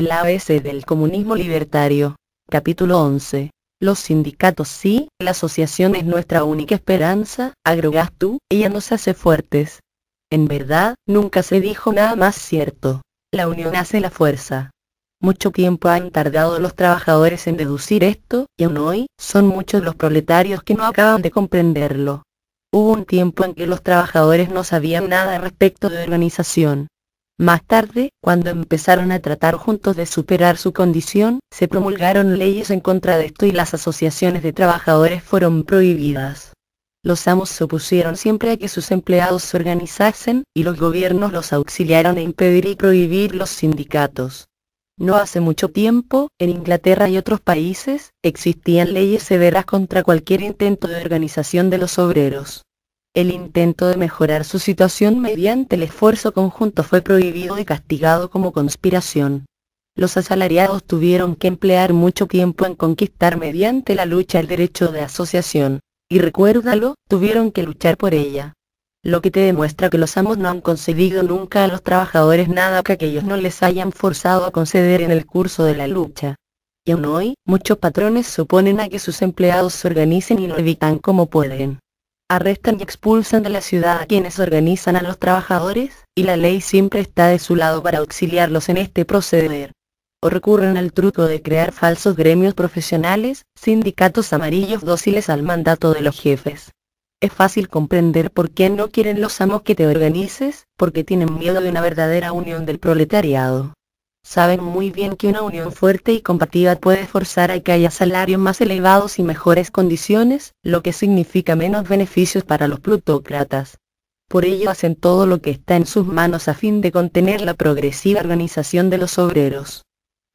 El ABC del comunismo libertario. Capítulo 11. Los sindicatos sí, la asociación es nuestra única esperanza, agregas tú, ella nos hace fuertes. En verdad, nunca se dijo nada más cierto. La unión hace la fuerza. Mucho tiempo han tardado los trabajadores en deducir esto, y aún hoy, son muchos los proletarios que no acaban de comprenderlo. Hubo un tiempo en que los trabajadores no sabían nada respecto de organización. Más tarde, cuando empezaron a tratar juntos de superar su condición, se promulgaron leyes en contra de esto y las asociaciones de trabajadores fueron prohibidas. Los amos se opusieron siempre a que sus empleados se organizasen, y los gobiernos los auxiliaron a impedir y prohibir los sindicatos. No hace mucho tiempo, en Inglaterra y otros países, existían leyes severas contra cualquier intento de organización de los obreros. El intento de mejorar su situación mediante el esfuerzo conjunto fue prohibido y castigado como conspiración. Los asalariados tuvieron que emplear mucho tiempo en conquistar mediante la lucha el derecho de asociación, y recuérdalo, tuvieron que luchar por ella. Lo que te demuestra que los amos no han concedido nunca a los trabajadores nada que aquellos no les hayan forzado a conceder en el curso de la lucha. Y aún hoy, muchos patrones suponen a que sus empleados se organicen y lo evitan como pueden arrestan y expulsan de la ciudad a quienes organizan a los trabajadores, y la ley siempre está de su lado para auxiliarlos en este proceder. O recurren al truco de crear falsos gremios profesionales, sindicatos amarillos dóciles al mandato de los jefes. Es fácil comprender por qué no quieren los amos que te organices, porque tienen miedo de una verdadera unión del proletariado saben muy bien que una unión fuerte y combativa puede forzar a que haya salarios más elevados y mejores condiciones, lo que significa menos beneficios para los plutócratas. Por ello hacen todo lo que está en sus manos a fin de contener la progresiva organización de los obreros.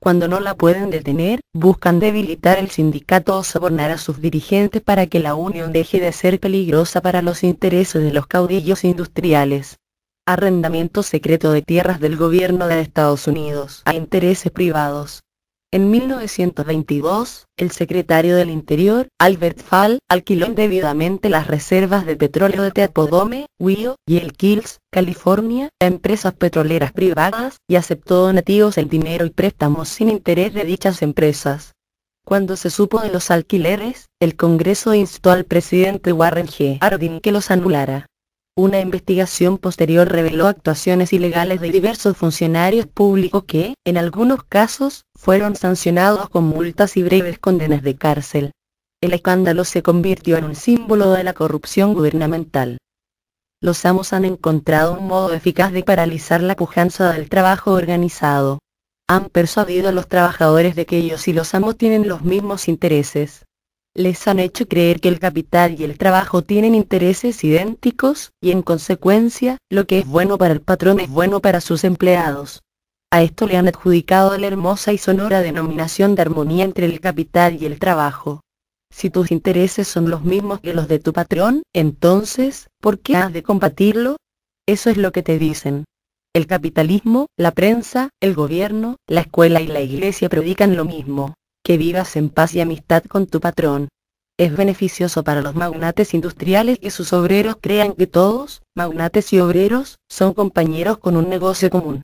Cuando no la pueden detener, buscan debilitar el sindicato o sobornar a sus dirigentes para que la unión deje de ser peligrosa para los intereses de los caudillos industriales arrendamiento secreto de tierras del gobierno de Estados Unidos a intereses privados. En 1922, el secretario del Interior, Albert Fall, alquiló indebidamente las reservas de petróleo de Teapodome, Wheel y El Kills, California, a empresas petroleras privadas y aceptó donativos el dinero y préstamos sin interés de dichas empresas. Cuando se supo de los alquileres, el Congreso instó al presidente Warren G. Harding que los anulara. Una investigación posterior reveló actuaciones ilegales de diversos funcionarios públicos que, en algunos casos, fueron sancionados con multas y breves condenas de cárcel. El escándalo se convirtió en un símbolo de la corrupción gubernamental. Los amos han encontrado un modo eficaz de paralizar la pujanza del trabajo organizado. Han persuadido a los trabajadores de que ellos y los amos tienen los mismos intereses les han hecho creer que el capital y el trabajo tienen intereses idénticos, y en consecuencia, lo que es bueno para el patrón es bueno para sus empleados. A esto le han adjudicado la hermosa y sonora denominación de armonía entre el capital y el trabajo. Si tus intereses son los mismos que los de tu patrón, entonces, ¿por qué has de combatirlo? Eso es lo que te dicen. El capitalismo, la prensa, el gobierno, la escuela y la iglesia predican lo mismo que vivas en paz y amistad con tu patrón. Es beneficioso para los magnates industriales que sus obreros crean que todos, magnates y obreros, son compañeros con un negocio común.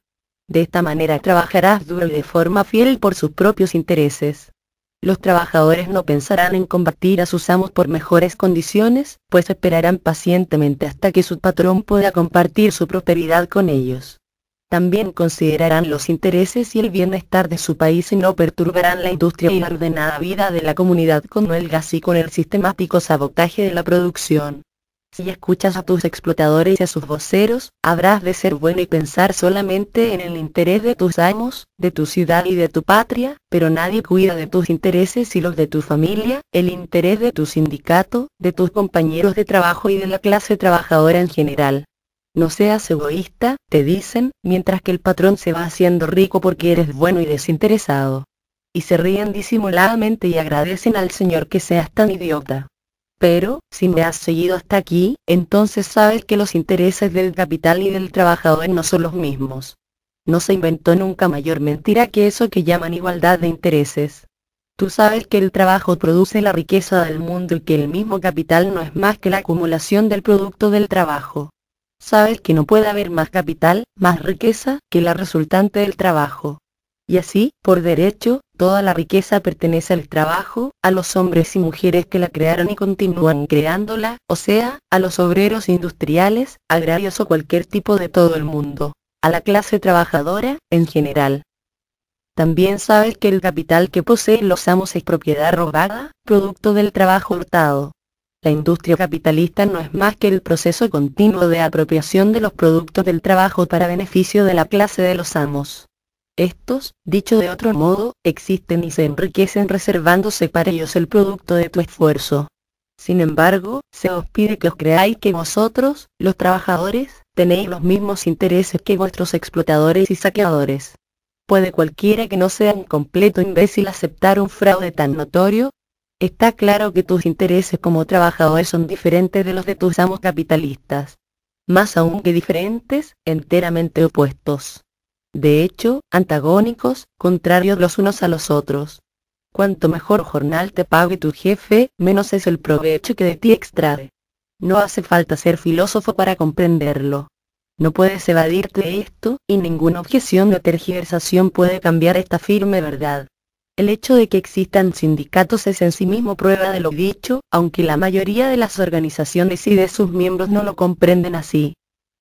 De esta manera trabajarás duro y de forma fiel por sus propios intereses. Los trabajadores no pensarán en combatir a sus amos por mejores condiciones, pues esperarán pacientemente hasta que su patrón pueda compartir su prosperidad con ellos. También considerarán los intereses y el bienestar de su país y no perturbarán la industria y la ordenada vida de la comunidad con huelgas y con el sistemático sabotaje de la producción. Si escuchas a tus explotadores y a sus voceros, habrás de ser bueno y pensar solamente en el interés de tus amos, de tu ciudad y de tu patria, pero nadie cuida de tus intereses y los de tu familia, el interés de tu sindicato, de tus compañeros de trabajo y de la clase trabajadora en general. No seas egoísta, te dicen, mientras que el patrón se va haciendo rico porque eres bueno y desinteresado. Y se ríen disimuladamente y agradecen al Señor que seas tan idiota. Pero, si me has seguido hasta aquí, entonces sabes que los intereses del capital y del trabajador no son los mismos. No se inventó nunca mayor mentira que eso que llaman igualdad de intereses. Tú sabes que el trabajo produce la riqueza del mundo y que el mismo capital no es más que la acumulación del producto del trabajo sabes que no puede haber más capital, más riqueza, que la resultante del trabajo. Y así, por derecho, toda la riqueza pertenece al trabajo, a los hombres y mujeres que la crearon y continúan creándola, o sea, a los obreros industriales, agrarios o cualquier tipo de todo el mundo, a la clase trabajadora, en general. También sabes que el capital que poseen los amos es propiedad robada, producto del trabajo hurtado. La industria capitalista no es más que el proceso continuo de apropiación de los productos del trabajo para beneficio de la clase de los amos. Estos, dicho de otro modo, existen y se enriquecen reservándose para ellos el producto de tu esfuerzo. Sin embargo, se os pide que os creáis que vosotros, los trabajadores, tenéis los mismos intereses que vuestros explotadores y saqueadores. ¿Puede cualquiera que no sea un completo imbécil aceptar un fraude tan notorio? Está claro que tus intereses como trabajadores son diferentes de los de tus amos capitalistas. Más aún que diferentes, enteramente opuestos. De hecho, antagónicos, contrarios los unos a los otros. Cuanto mejor jornal te pague tu jefe, menos es el provecho que de ti extrae. No hace falta ser filósofo para comprenderlo. No puedes evadirte de esto, y ninguna objeción de tergiversación puede cambiar esta firme verdad. El hecho de que existan sindicatos es en sí mismo prueba de lo dicho, aunque la mayoría de las organizaciones y de sus miembros no lo comprenden así.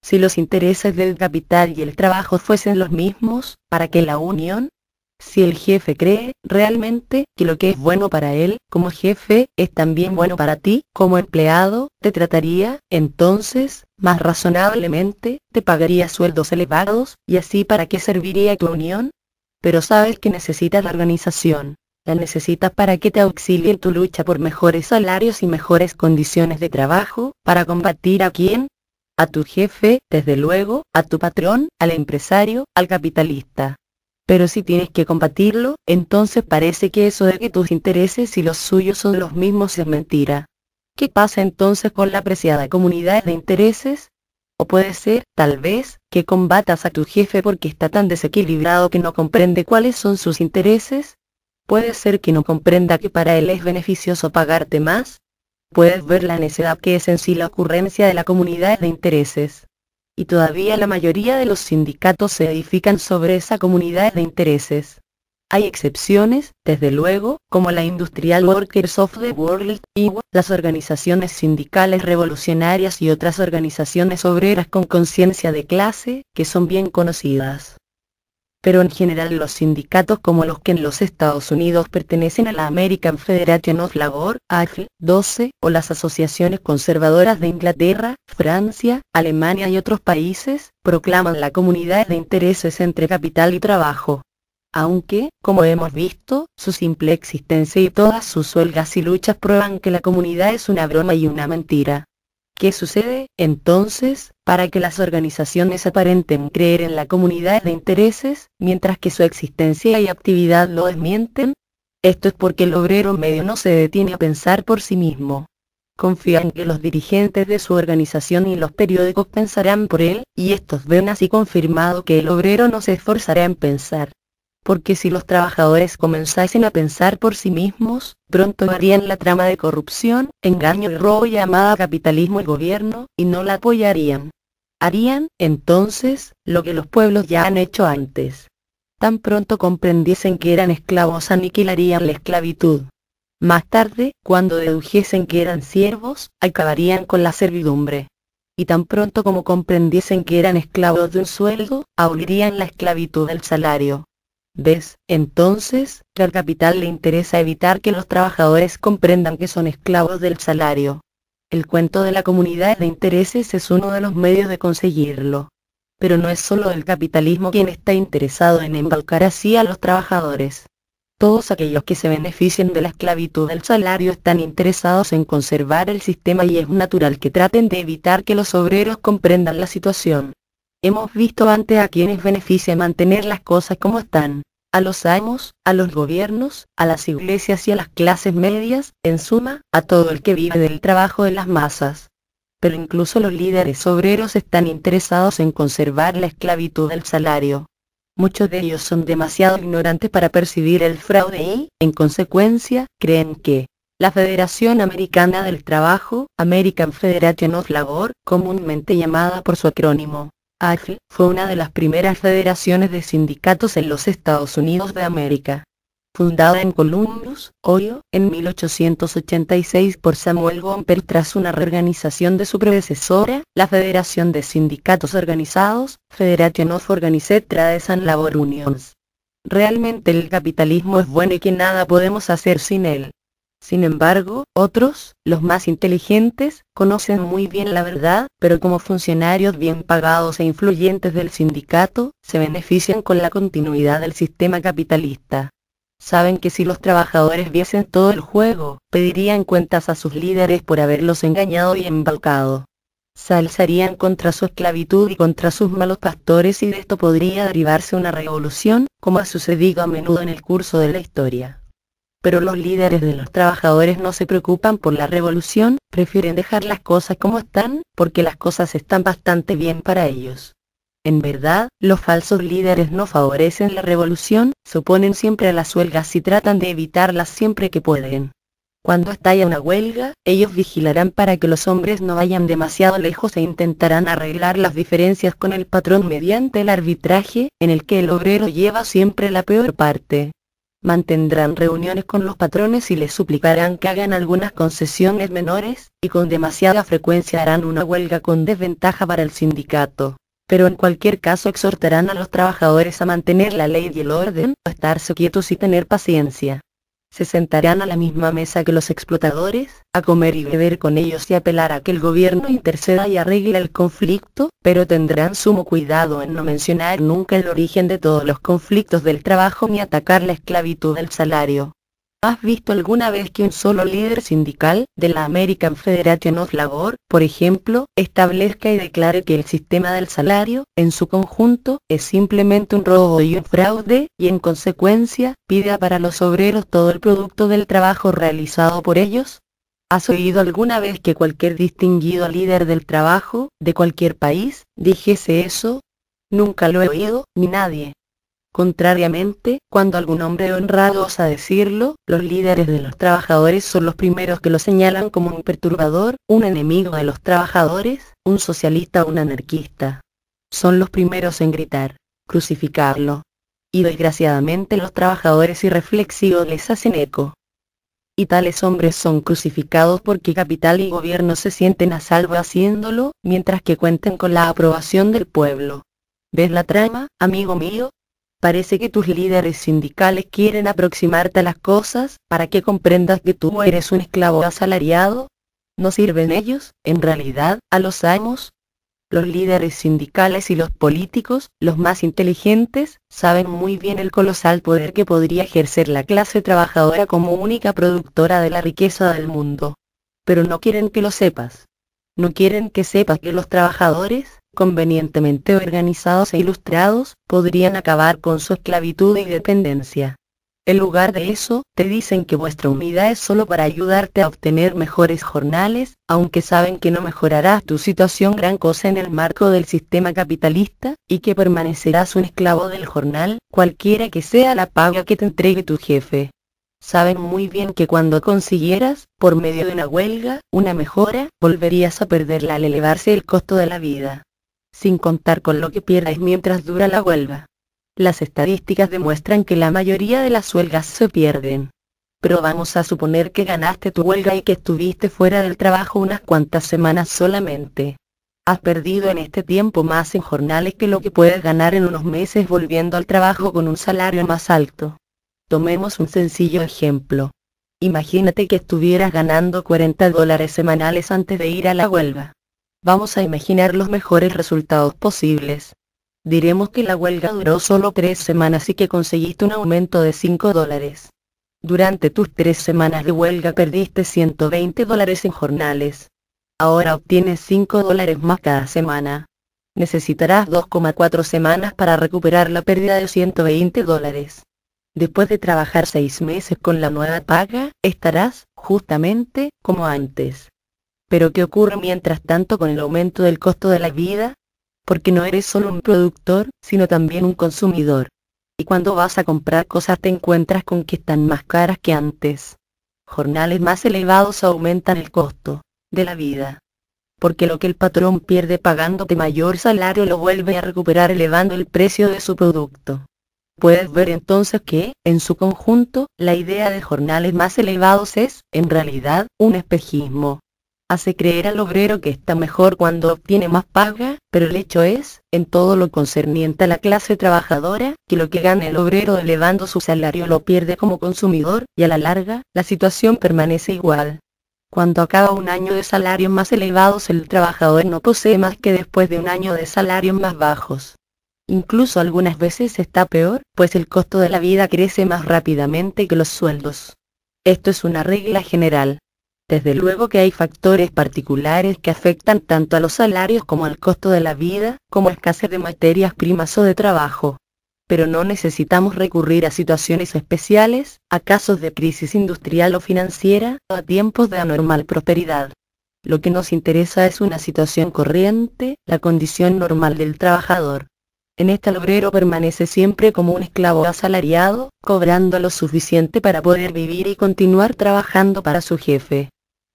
Si los intereses del capital y el trabajo fuesen los mismos, para qué la unión, si el jefe cree realmente que lo que es bueno para él como jefe es también bueno para ti como empleado, te trataría, entonces, más razonablemente, te pagaría sueldos elevados, y así para qué serviría tu unión, pero sabes que necesitas la organización. La necesitas para que te auxilie en tu lucha por mejores salarios y mejores condiciones de trabajo, para combatir a quién? A tu jefe, desde luego, a tu patrón, al empresario, al capitalista. Pero si tienes que combatirlo, entonces parece que eso de que tus intereses y los suyos son los mismos es mentira. ¿Qué pasa entonces con la apreciada comunidad de intereses? O puede ser, tal vez, que combatas a tu jefe porque está tan desequilibrado que no comprende cuáles son sus intereses. Puede ser que no comprenda que para él es beneficioso pagarte más. Puedes ver la necedad que es en sí la ocurrencia de la comunidad de intereses. Y todavía la mayoría de los sindicatos se edifican sobre esa comunidad de intereses. Hay excepciones, desde luego, como la Industrial Workers of the World, y las organizaciones sindicales revolucionarias y otras organizaciones obreras con conciencia de clase, que son bien conocidas. Pero en general los sindicatos como los que en los Estados Unidos pertenecen a la American Federation of Labor, AFL 12, e, o las asociaciones conservadoras de Inglaterra, Francia, Alemania y otros países, proclaman la comunidad de intereses entre capital y trabajo aunque, como hemos visto, su simple existencia y todas sus huelgas y luchas prueban que la comunidad es una broma y una mentira. ¿Qué sucede, entonces, para que las organizaciones aparenten creer en la comunidad de intereses, mientras que su existencia y actividad lo desmienten? Esto es porque el obrero medio no se detiene a pensar por sí mismo. Confía en que los dirigentes de su organización y los periódicos pensarán por él, y estos ven así confirmado que el obrero no se esforzará en pensar porque si los trabajadores comenzasen a pensar por sí mismos, pronto harían la trama de corrupción, engaño y robo llamada capitalismo y gobierno, y no la apoyarían. Harían, entonces, lo que los pueblos ya han hecho antes. Tan pronto comprendiesen que eran esclavos aniquilarían la esclavitud. Más tarde, cuando dedujesen que eran siervos, acabarían con la servidumbre. Y tan pronto como comprendiesen que eran esclavos de un sueldo, abolirían la esclavitud del salario. ¿Ves? Entonces, al capital le interesa evitar que los trabajadores comprendan que son esclavos del salario. El cuento de la comunidad de intereses es uno de los medios de conseguirlo. Pero no es solo el capitalismo quien está interesado en embaucar así a los trabajadores. Todos aquellos que se beneficien de la esclavitud del salario están interesados en conservar el sistema y es natural que traten de evitar que los obreros comprendan la situación. Hemos visto antes a quienes beneficia mantener las cosas como están a los amos, a los gobiernos, a las iglesias y a las clases medias, en suma, a todo el que vive del trabajo de las masas. Pero incluso los líderes obreros están interesados en conservar la esclavitud del salario. Muchos de ellos son demasiado ignorantes para percibir el fraude y, en consecuencia, creen que la Federación Americana del Trabajo, American Federation of Labor, comúnmente llamada por su acrónimo, AFI fue una de las primeras federaciones de sindicatos en los Estados Unidos de América. Fundada en Columbus, Ohio, en 1886 por Samuel Gomper tras una reorganización de su predecesora, la Federación de Sindicatos Organizados, Federation of Organized Trades and Labor Unions. Realmente el capitalismo es bueno y que nada podemos hacer sin él. Sin embargo, otros, los más inteligentes, conocen muy bien la verdad, pero como funcionarios bien pagados e influyentes del sindicato, se benefician con la continuidad del sistema capitalista. Saben que si los trabajadores viesen todo el juego, pedirían cuentas a sus líderes por haberlos engañado y embalcado. Se contra su esclavitud y contra sus malos pastores y de esto podría derivarse una revolución, como ha sucedido a menudo en el curso de la historia pero los líderes de los trabajadores no se preocupan por la revolución, prefieren dejar las cosas como están, porque las cosas están bastante bien para ellos. En verdad, los falsos líderes no favorecen la revolución, se oponen siempre a las huelgas y tratan de evitarlas siempre que pueden. Cuando estalla una huelga, ellos vigilarán para que los hombres no vayan demasiado lejos e intentarán arreglar las diferencias con el patrón mediante el arbitraje, en el que el obrero lleva siempre la peor parte mantendrán reuniones con los patrones y les suplicarán que hagan algunas concesiones menores, y con demasiada frecuencia harán una huelga con desventaja para el sindicato. Pero en cualquier caso exhortarán a los trabajadores a mantener la ley y el orden, a estarse quietos y tener paciencia se sentarán a la misma mesa que los explotadores, a comer y beber con ellos y apelar a que el gobierno interceda y arregle el conflicto, pero tendrán sumo cuidado en no mencionar nunca el origen de todos los conflictos del trabajo ni atacar la esclavitud del salario. ¿Has visto alguna vez que un solo líder sindical, de la American Federation of Labor, por ejemplo, establezca y declare que el sistema del salario, en su conjunto, es simplemente un robo y un fraude, y en consecuencia, pida para los obreros todo el producto del trabajo realizado por ellos? ¿Has oído alguna vez que cualquier distinguido líder del trabajo, de cualquier país, dijese eso? Nunca lo he oído, ni nadie. Contrariamente, cuando algún hombre honrado osa decirlo, los líderes de los trabajadores son los primeros que lo señalan como un perturbador, un enemigo de los trabajadores, un socialista o un anarquista. Son los primeros en gritar, crucificarlo. Y desgraciadamente los trabajadores irreflexivos les hacen eco. Y tales hombres son crucificados porque capital y gobierno se sienten a salvo haciéndolo, mientras que cuenten con la aprobación del pueblo. ¿Ves la trama, amigo mío? Parece que tus líderes sindicales quieren aproximarte a las cosas para que comprendas que tú eres un esclavo asalariado. ¿No sirven ellos, en realidad, a los amos? Los líderes sindicales y los políticos, los más inteligentes, saben muy bien el colosal poder que podría ejercer la clase trabajadora como única productora de la riqueza del mundo. Pero no quieren que lo sepas. No quieren que sepas que los trabajadores, convenientemente organizados e ilustrados, podrían acabar con su esclavitud y e dependencia. En lugar de eso, te dicen que vuestra unidad es solo para ayudarte a obtener mejores jornales, aunque saben que no mejorarás tu situación gran cosa en el marco del sistema capitalista, y que permanecerás un esclavo del jornal, cualquiera que sea la paga que te entregue tu jefe. Saben muy bien que cuando consiguieras, por medio de una huelga, una mejora, volverías a perderla al elevarse el costo de la vida sin contar con lo que pierdes mientras dura la huelga. Las estadísticas demuestran que la mayoría de las huelgas se pierden. Pero vamos a suponer que ganaste tu huelga y que estuviste fuera del trabajo unas cuantas semanas solamente. Has perdido en este tiempo más en jornales que lo que puedes ganar en unos meses volviendo al trabajo con un salario más alto. Tomemos un sencillo ejemplo. Imagínate que estuvieras ganando 40 dólares semanales antes de ir a la huelga. Vamos a imaginar los mejores resultados posibles. Diremos que la huelga duró solo tres semanas y que conseguiste un aumento de 5 dólares. Durante tus tres semanas de huelga perdiste 120 dólares en jornales. Ahora obtienes 5 dólares más cada semana. Necesitarás 2,4 semanas para recuperar la pérdida de 120 dólares. Después de trabajar seis meses con la nueva paga, estarás, justamente, como antes. Pero ¿qué ocurre mientras tanto con el aumento del costo de la vida? Porque no eres solo un productor, sino también un consumidor. Y cuando vas a comprar cosas te encuentras con que están más caras que antes. Jornales más elevados aumentan el costo de la vida porque lo que el patrón pierde pagándote mayor salario lo vuelve a recuperar elevando el precio de su producto. Puedes ver entonces que, en su conjunto, la idea de jornales más elevados es, en realidad, un espejismo hace creer al obrero que está mejor cuando obtiene más paga, pero el hecho es, en todo lo concerniente a la clase trabajadora, que lo que gana el obrero elevando su salario lo pierde como consumidor, y a la larga, la situación permanece igual. Cuando acaba un año de salarios más elevados el trabajador no posee más que después de un año de salarios más bajos. Incluso algunas veces está peor, pues el costo de la vida crece más rápidamente que los sueldos. Esto es una regla general. Desde luego que hay factores particulares que afectan tanto a los salarios como al costo de la vida, como escasez de materias primas o de trabajo. Pero no necesitamos recurrir a situaciones especiales, a casos de crisis industrial o financiera, o a tiempos de anormal prosperidad. Lo que nos interesa es una situación corriente, la condición normal del trabajador. En esta el obrero permanece siempre como un esclavo asalariado, cobrando lo suficiente para poder vivir y continuar trabajando para su jefe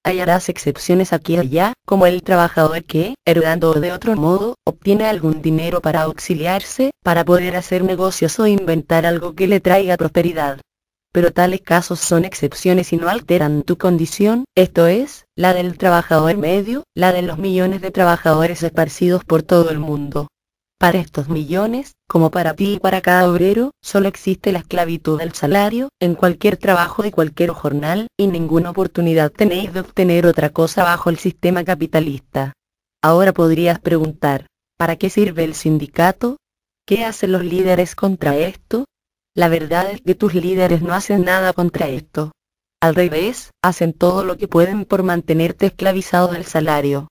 hallarás excepciones aquí y allá, como el trabajador que, heredando de otro modo, obtiene algún dinero para auxiliarse, para poder hacer negocios o inventar algo que le traiga prosperidad. Pero tales casos son excepciones y no alteran tu condición, esto es, la del trabajador medio, la de los millones de trabajadores esparcidos por todo el mundo. Para estos millones, como para ti y para cada obrero, solo existe la esclavitud del salario, en cualquier trabajo de cualquier jornal, y ninguna oportunidad tenéis de obtener otra cosa bajo el sistema capitalista. Ahora podrías preguntar, ¿para qué sirve el sindicato? ¿Qué hacen los líderes contra esto? La verdad es que tus líderes no hacen nada contra esto. Al revés, hacen todo lo que pueden por mantenerte esclavizado del salario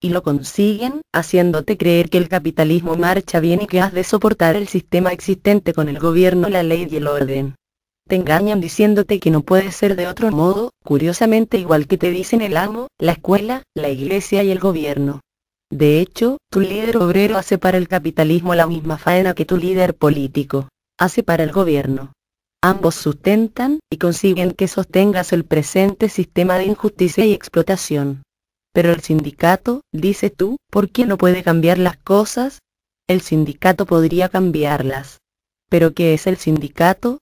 y lo consiguen, haciéndote creer que el capitalismo marcha bien y que has de soportar el sistema existente con el gobierno, la ley y el orden. Te engañan diciéndote que no puede ser de otro modo, curiosamente igual que te dicen el amo, la escuela, la iglesia y el gobierno. De hecho, tu líder obrero hace para el capitalismo la misma faena que tu líder político hace para el gobierno. Ambos sustentan y consiguen que sostengas el presente sistema de injusticia y explotación. Pero el sindicato, dice tú, ¿por qué no puede cambiar las cosas? El sindicato podría cambiarlas. ¿Pero qué es el sindicato?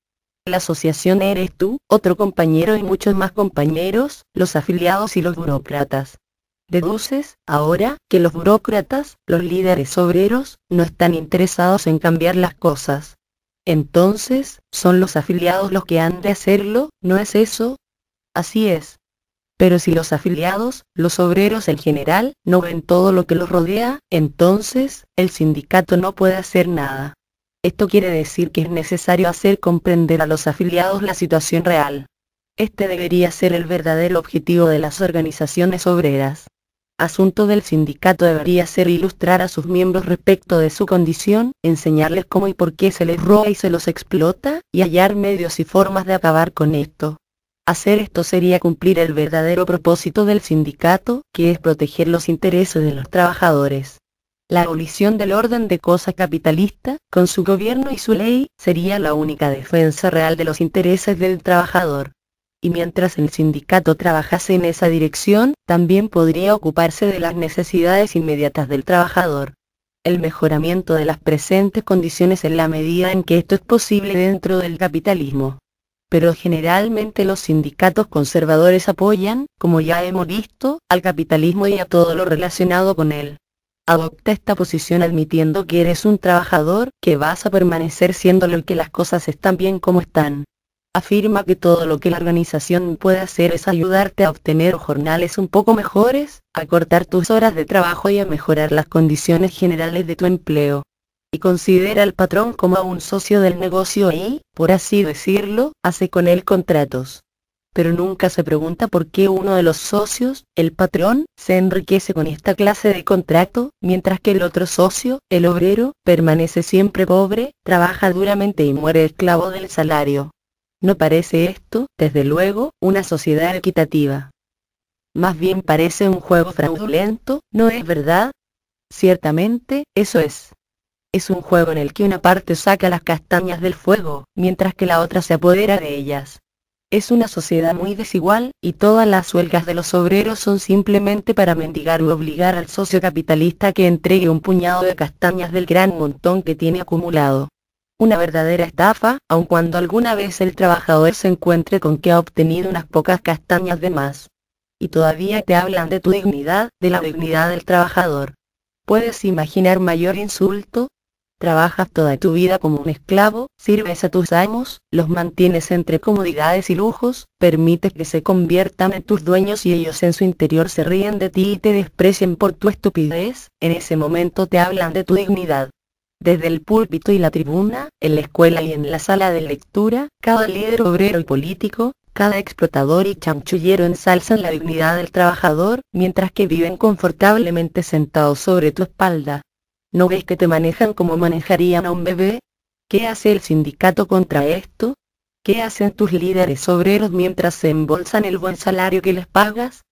La asociación eres tú, otro compañero y muchos más compañeros, los afiliados y los burócratas. Deduces, ahora, que los burócratas, los líderes obreros, no están interesados en cambiar las cosas. Entonces, son los afiliados los que han de hacerlo, ¿no es eso? Así es, pero si los afiliados, los obreros en general, no ven todo lo que los rodea, entonces, el sindicato no puede hacer nada. Esto quiere decir que es necesario hacer comprender a los afiliados la situación real. Este debería ser el verdadero objetivo de las organizaciones obreras. Asunto del sindicato debería ser ilustrar a sus miembros respecto de su condición, enseñarles cómo y por qué se les roba y se los explota, y hallar medios y formas de acabar con esto. Hacer esto sería cumplir el verdadero propósito del sindicato, que es proteger los intereses de los trabajadores. La abolición del orden de cosas capitalista, con su gobierno y su ley, sería la única defensa real de los intereses del trabajador. Y mientras el sindicato trabajase en esa dirección, también podría ocuparse de las necesidades inmediatas del trabajador. El mejoramiento de las presentes condiciones en la medida en que esto es posible dentro del capitalismo pero generalmente los sindicatos conservadores apoyan, como ya hemos visto, al capitalismo y a todo lo relacionado con él. Adopta esta posición admitiendo que eres un trabajador, que vas a permanecer siendo el que las cosas están bien como están. Afirma que todo lo que la organización puede hacer es ayudarte a obtener jornales un poco mejores, a cortar tus horas de trabajo y a mejorar las condiciones generales de tu empleo considera al patrón como a un socio del negocio y, por así decirlo, hace con él contratos. Pero nunca se pregunta por qué uno de los socios, el patrón, se enriquece con esta clase de contrato, mientras que el otro socio, el obrero, permanece siempre pobre, trabaja duramente y muere esclavo del salario. No parece esto, desde luego, una sociedad equitativa. Más bien parece un juego fraudulento, ¿no es verdad? Ciertamente, eso es. Es un juego en el que una parte saca las castañas del fuego, mientras que la otra se apodera de ellas. Es una sociedad muy desigual, y todas las huelgas de los obreros son simplemente para mendigar u obligar al socio capitalista que entregue un puñado de castañas del gran montón que tiene acumulado. Una verdadera estafa, aun cuando alguna vez el trabajador se encuentre con que ha obtenido unas pocas castañas de más. Y todavía te hablan de tu dignidad, de la dignidad del trabajador. ¿Puedes imaginar mayor insulto? Trabajas toda tu vida como un esclavo, sirves a tus amos, los mantienes entre comodidades y lujos, permites que se conviertan en tus dueños y ellos en su interior se ríen de ti y te desprecian por tu estupidez, en ese momento te hablan de tu dignidad. Desde el púlpito y la tribuna, en la escuela y en la sala de lectura, cada líder obrero y político, cada explotador y chanchullero ensalzan la dignidad del trabajador, mientras que viven confortablemente sentados sobre tu espalda. ¿No ves que te manejan como manejarían a un bebé? ¿Qué hace el sindicato contra esto? ¿Qué hacen tus líderes obreros mientras se embolsan el buen salario que les pagas?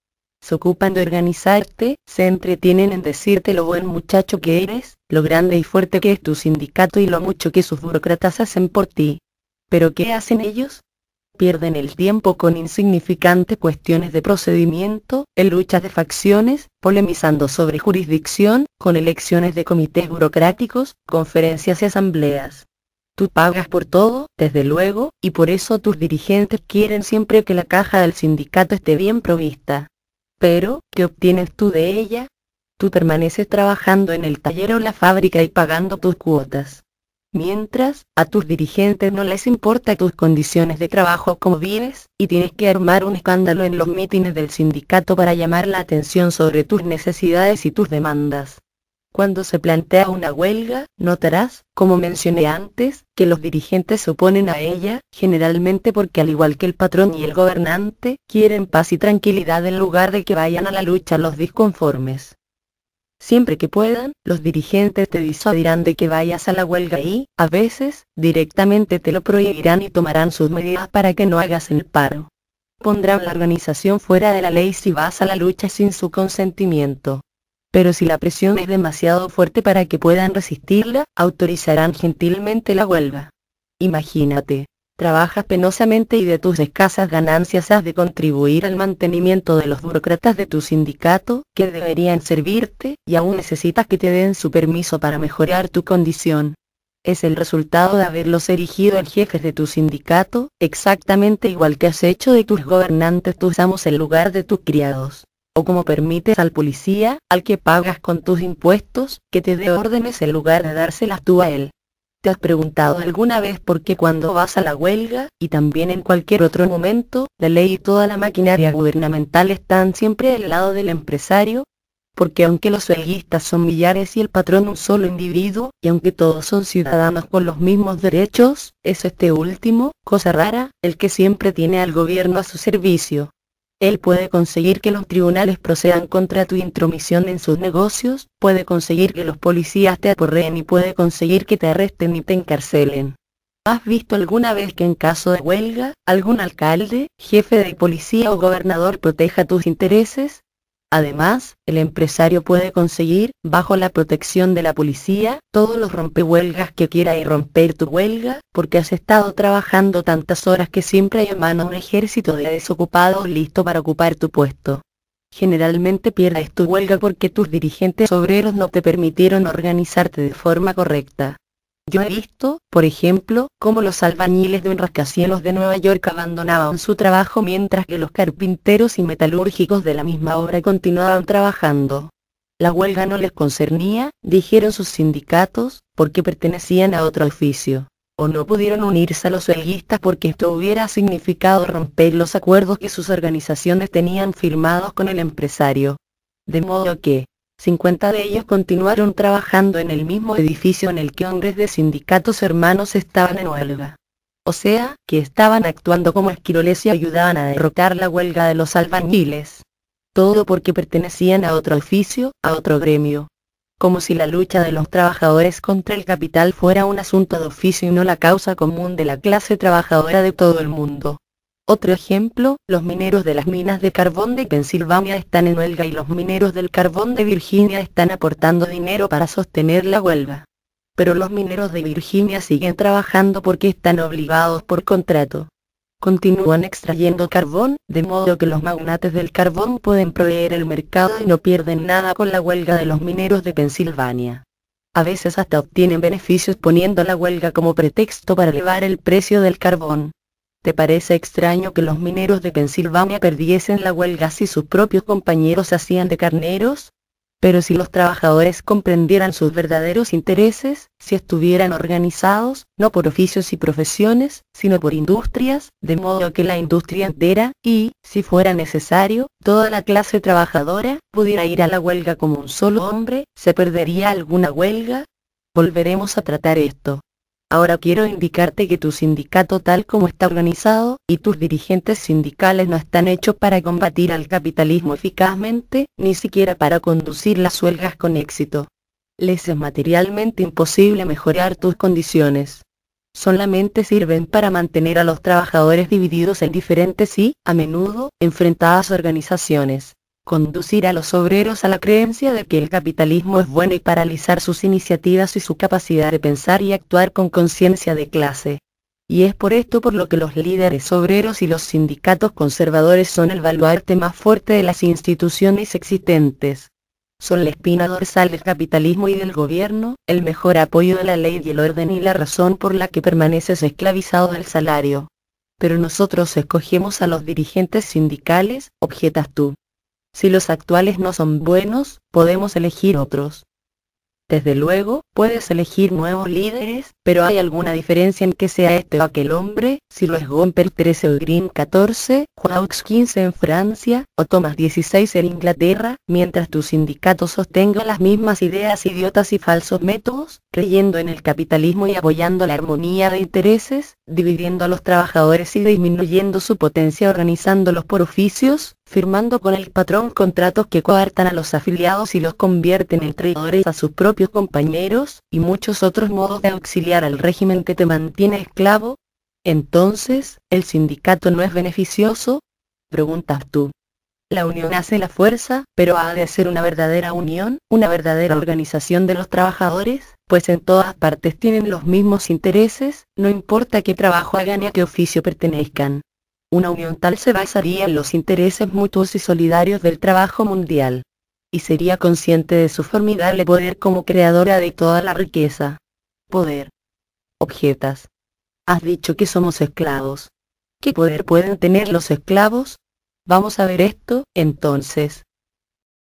Se ocupan de organizarte, se entretienen en decirte lo buen muchacho que eres, lo grande y fuerte que es tu sindicato y lo mucho que sus burócratas hacen por ti. ¿Pero qué hacen ellos? pierden el tiempo con insignificantes cuestiones de procedimiento, en luchas de facciones, polemizando sobre jurisdicción, con elecciones de comités burocráticos, conferencias y asambleas. Tú pagas por todo, desde luego, y por eso tus dirigentes quieren siempre que la caja del sindicato esté bien provista. Pero, ¿qué obtienes tú de ella? Tú permaneces trabajando en el taller o la fábrica y pagando tus cuotas. Mientras, a tus dirigentes no les importa tus condiciones de trabajo como vives, y tienes que armar un escándalo en los mítines del sindicato para llamar la atención sobre tus necesidades y tus demandas. Cuando se plantea una huelga, notarás, como mencioné antes, que los dirigentes se oponen a ella, generalmente porque al igual que el patrón y el gobernante, quieren paz y tranquilidad en lugar de que vayan a la lucha los disconformes. Siempre que puedan, los dirigentes te disuadirán de que vayas a la huelga y, a veces, directamente te lo prohibirán y tomarán sus medidas para que no hagas el paro. Pondrán la organización fuera de la ley si vas a la lucha sin su consentimiento. Pero si la presión es demasiado fuerte para que puedan resistirla, autorizarán gentilmente la huelga. Imagínate, trabajas penosamente y de tus escasas ganancias has de contribuir al mantenimiento de los burócratas de tu sindicato, que deberían servirte, y aún necesitas que te den su permiso para mejorar tu condición. Es el resultado de haberlos erigido en jefes de tu sindicato, exactamente igual que has hecho de tus gobernantes tus amos en lugar de tus criados. O como permites al policía, al que pagas con tus impuestos, que te dé órdenes en lugar de dárselas tú a él. ¿Te has preguntado alguna vez por qué cuando vas a la huelga, y también en cualquier otro momento, la ley y toda la maquinaria gubernamental están siempre del lado del empresario? Porque aunque los huelguistas son millares y el patrón un solo individuo, y aunque todos son ciudadanos con los mismos derechos, es este último, cosa rara, el que siempre tiene al gobierno a su servicio. Él puede conseguir que los tribunales procedan contra tu intromisión en sus negocios, puede conseguir que los policías te aporreen y puede conseguir que te arresten y te encarcelen. ¿Has visto alguna vez que en caso de huelga, algún alcalde, jefe de policía o gobernador proteja tus intereses? Además, el empresario puede conseguir, bajo la protección de la policía, todos los rompehuelgas que quiera y romper tu huelga, porque has estado trabajando tantas horas que siempre hay en mano un ejército de desocupados listo para ocupar tu puesto. Generalmente pierdes tu huelga porque tus dirigentes obreros no te permitieron organizarte de forma correcta. Yo he visto, por ejemplo, cómo los albañiles de un rascacielos de Nueva York abandonaban su trabajo mientras que los carpinteros y metalúrgicos de la misma obra continuaban trabajando. La huelga no les concernía, dijeron sus sindicatos, porque pertenecían a otro oficio. O no pudieron unirse a los huelguistas porque esto hubiera significado romper los acuerdos que sus organizaciones tenían firmados con el empresario. De modo que, 50 de ellos continuaron trabajando en el mismo edificio en el que hombres de sindicatos hermanos estaban en huelga. O sea, que estaban actuando como esquiroles y ayudaban a derrotar la huelga de los albañiles. Todo porque pertenecían a otro oficio, a otro gremio. Como si la lucha de los trabajadores contra el capital fuera un asunto de oficio y no la causa común de la clase trabajadora de todo el mundo. Otro ejemplo, los mineros de las minas de carbón de Pensilvania están en huelga y los mineros del carbón de Virginia están aportando dinero para sostener la huelga. Pero los mineros de Virginia siguen trabajando porque están obligados por contrato continúan extrayendo carbón, de modo que los magnates del carbón pueden proveer el mercado y no pierden nada con la huelga de los mineros de Pensilvania. A veces hasta obtienen beneficios poniendo la huelga como pretexto para elevar el precio del carbón. ¿Te parece extraño que los mineros de Pensilvania perdiesen la huelga si sus propios compañeros hacían de carneros? Pero si los trabajadores comprendieran sus verdaderos intereses, si estuvieran organizados, no por oficios y profesiones, sino por industrias, de modo que la industria entera, y, si fuera necesario, toda la clase trabajadora, pudiera ir a la huelga como un solo hombre, ¿se perdería alguna huelga? Volveremos a tratar esto. Ahora quiero indicarte que tu sindicato tal como está organizado, y tus dirigentes sindicales no están hechos para combatir al capitalismo eficazmente, ni siquiera para conducir las huelgas con éxito. Les es materialmente imposible mejorar tus condiciones. Solamente sirven para mantener a los trabajadores divididos en diferentes y, a menudo, enfrentadas organizaciones conducir a los obreros a la creencia de que el capitalismo es bueno y paralizar sus iniciativas y su capacidad de pensar y actuar con conciencia de clase. Y es por esto por lo que los líderes obreros y los sindicatos conservadores son el baluarte más fuerte de las instituciones existentes. Son la espina dorsal del capitalismo y del gobierno, el mejor apoyo de la ley y el orden y la razón por la que permaneces esclavizado del salario. Pero nosotros escogemos a los dirigentes sindicales, objetas tú. Si los actuales no son buenos, podemos elegir otros. Desde luego, puedes elegir nuevos líderes, pero hay alguna diferencia en que sea este o aquel hombre, si lo es Gomper 13 o Green 14, Hawks 15 en Francia, o Thomas 16 en Inglaterra, mientras tu sindicato sostenga las mismas ideas idiotas y falsos métodos, creyendo en el capitalismo y apoyando la armonía de intereses, dividiendo a los trabajadores y disminuyendo su potencia organizándolos por oficios, firmando con el patrón contratos que coartan a los afiliados y los convierten en traidores a sus propios compañeros, y muchos otros modos de auxiliar al régimen que te mantiene esclavo? Entonces, ¿el sindicato no es beneficioso? Preguntas tú. La unión hace la fuerza, pero ha de ser una verdadera unión, una verdadera organización de los trabajadores, pues en todas partes tienen los mismos intereses, no importa qué trabajo hagan y a qué oficio pertenezcan. Una unión tal se basaría en los intereses mutuos y solidarios del trabajo mundial. Y sería consciente de su formidable poder como creadora de toda la riqueza. Poder. Objetas. Has dicho que somos esclavos. ¿Qué poder pueden tener los esclavos? Vamos a ver esto, entonces.